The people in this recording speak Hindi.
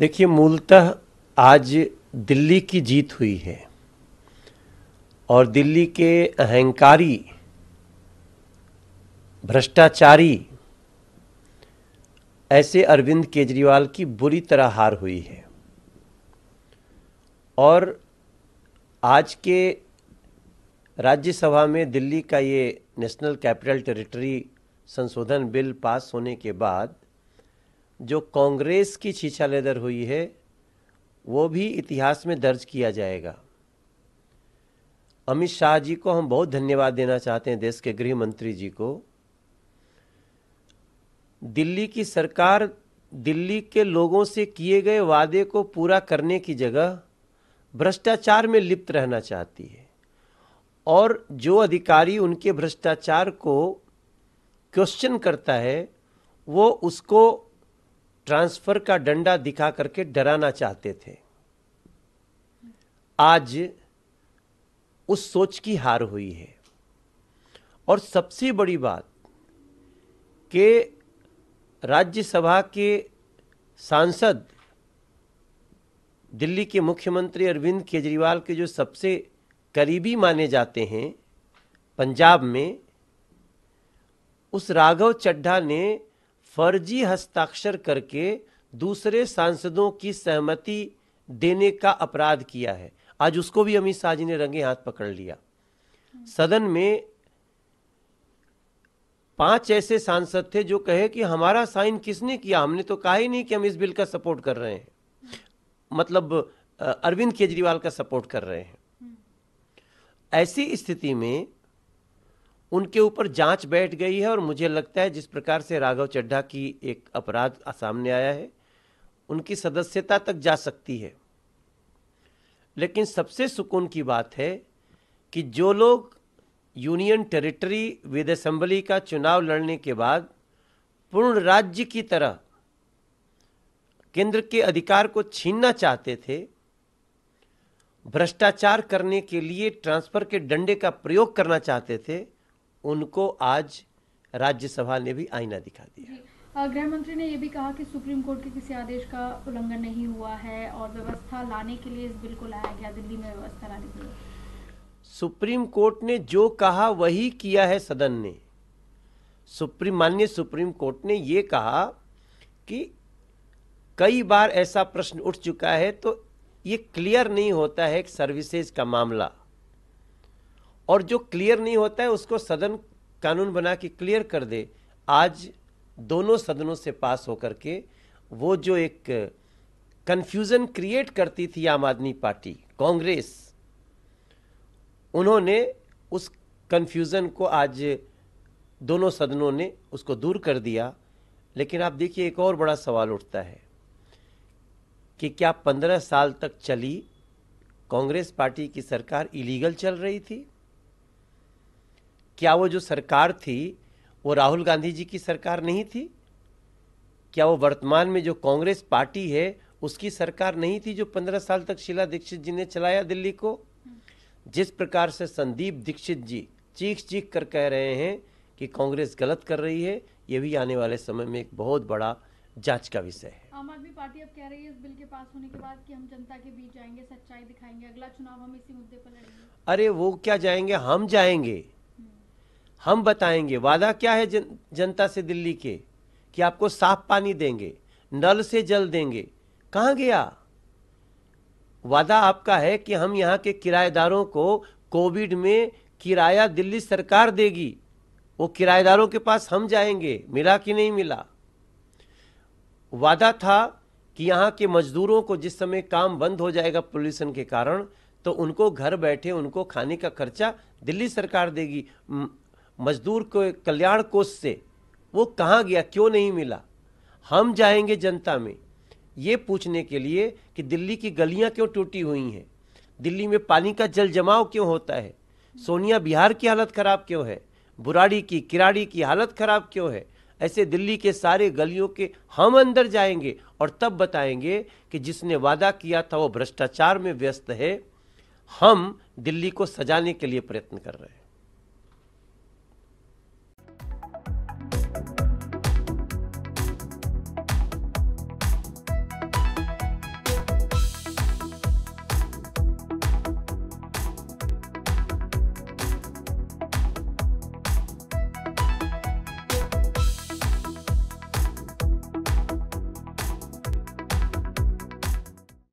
देखिए मूलतः आज दिल्ली की जीत हुई है और दिल्ली के अहंकारी भ्रष्टाचारी ऐसे अरविंद केजरीवाल की बुरी तरह हार हुई है और आज के राज्यसभा में दिल्ली का ये नेशनल कैपिटल टेरिटरी संशोधन बिल पास होने के बाद जो कांग्रेस की छीछालेदर हुई है वो भी इतिहास में दर्ज किया जाएगा अमित शाह जी को हम बहुत धन्यवाद देना चाहते हैं देश के गृह मंत्री जी को दिल्ली की सरकार दिल्ली के लोगों से किए गए वादे को पूरा करने की जगह भ्रष्टाचार में लिप्त रहना चाहती है और जो अधिकारी उनके भ्रष्टाचार को क्वेश्चन करता है वो उसको ट्रांसफर का डंडा दिखा करके डराना चाहते थे आज उस सोच की हार हुई है और सबसे बड़ी बात कि राज्यसभा के सांसद दिल्ली के मुख्यमंत्री अरविंद केजरीवाल के जो सबसे करीबी माने जाते हैं पंजाब में उस राघव चड्ढा ने फर्जी हस्ताक्षर करके दूसरे सांसदों की सहमति देने का अपराध किया है आज उसको भी अमित शाह जी ने रंगे हाथ पकड़ लिया सदन में पांच ऐसे सांसद थे जो कहे कि हमारा साइन किसने किया हमने तो कहा ही नहीं कि हम इस बिल का सपोर्ट कर रहे हैं मतलब अरविंद केजरीवाल का सपोर्ट कर रहे हैं ऐसी स्थिति में उनके ऊपर जांच बैठ गई है और मुझे लगता है जिस प्रकार से राघव चड्ढा की एक अपराध सामने आया है उनकी सदस्यता तक जा सकती है लेकिन सबसे सुकून की बात है कि जो लोग यूनियन टेरिटरी विद असेंबली का चुनाव लड़ने के बाद पूर्ण राज्य की तरह केंद्र के अधिकार को छीनना चाहते थे भ्रष्टाचार करने के लिए ट्रांसफर के डंडे का प्रयोग करना चाहते थे उनको आज राज्यसभा ने भी आईना दिखा दिया गृह मंत्री ने यह भी कहा कि सुप्रीम कोर्ट के किसी आदेश का उल्लंघन नहीं हुआ है और व्यवस्था लाने के लिए इस बिल को लाया गया दिल्ली में व्यवस्था लाने के लिए सुप्रीम कोर्ट ने जो कहा वही किया है सदन ने सुप्रीम मान्य सुप्रीम कोर्ट ने यह कहा कि कई बार ऐसा प्रश्न उठ चुका है तो ये क्लियर नहीं होता है कि सर्विसेज का मामला और जो क्लियर नहीं होता है उसको सदन कानून बना के क्लियर कर दे आज दोनों सदनों से पास होकर के वो जो एक कन्फ्यूज़न क्रिएट करती थी आम आदमी पार्टी कांग्रेस उन्होंने उस कन्फ्यूज़न को आज दोनों सदनों ने उसको दूर कर दिया लेकिन आप देखिए एक और बड़ा सवाल उठता है कि क्या पंद्रह साल तक चली कांग्रेस पार्टी की सरकार इलीगल चल रही थी क्या वो जो सरकार थी वो राहुल गांधी जी की सरकार नहीं थी क्या वो वर्तमान में जो कांग्रेस पार्टी है उसकी सरकार नहीं थी जो पंद्रह साल तक शीला दीक्षित जी ने चलाया दिल्ली को जिस प्रकार से संदीप दीक्षित जी चीख चीख कर कह रहे हैं कि कांग्रेस गलत कर रही है ये भी आने वाले समय में एक बहुत बड़ा जांच का विषय है आम आदमी पार्टी अब कह रही है इस बिल के पास होने के बाद कि हम जनता के बीच जाएंगे सच्चाई दिखाएंगे अगला चुनाव हम इसी मुद्दे पर लड़ेंगे अरे वो क्या जाएंगे हम जाएंगे हम बताएंगे वादा क्या है जन, जनता से दिल्ली के कि आपको साफ पानी देंगे नल से जल देंगे कहाँ गया वादा आपका है कि हम यहाँ के किराएदारों को कोविड में किराया दिल्ली सरकार देगी वो किराएदारों के पास हम जाएंगे मिला कि नहीं मिला वादा था कि यहाँ के मजदूरों को जिस समय काम बंद हो जाएगा पोल्यूशन के कारण तो उनको घर बैठे उनको खाने का खर्चा दिल्ली सरकार देगी मजदूर को कल्याण कोष से वो कहाँ गया क्यों नहीं मिला हम जाएंगे जनता में ये पूछने के लिए कि दिल्ली की गलियां क्यों टूटी हुई हैं दिल्ली में पानी का जल जमाव क्यों होता है सोनिया बिहार की हालत खराब क्यों है बुराड़ी की किराड़ी की हालत खराब क्यों है ऐसे दिल्ली के सारे गलियों के हम अंदर जाएंगे और तब बताएंगे कि जिसने वादा किया था वो भ्रष्टाचार में व्यस्त है हम दिल्ली को सजाने के लिए प्रयत्न कर रहे हैं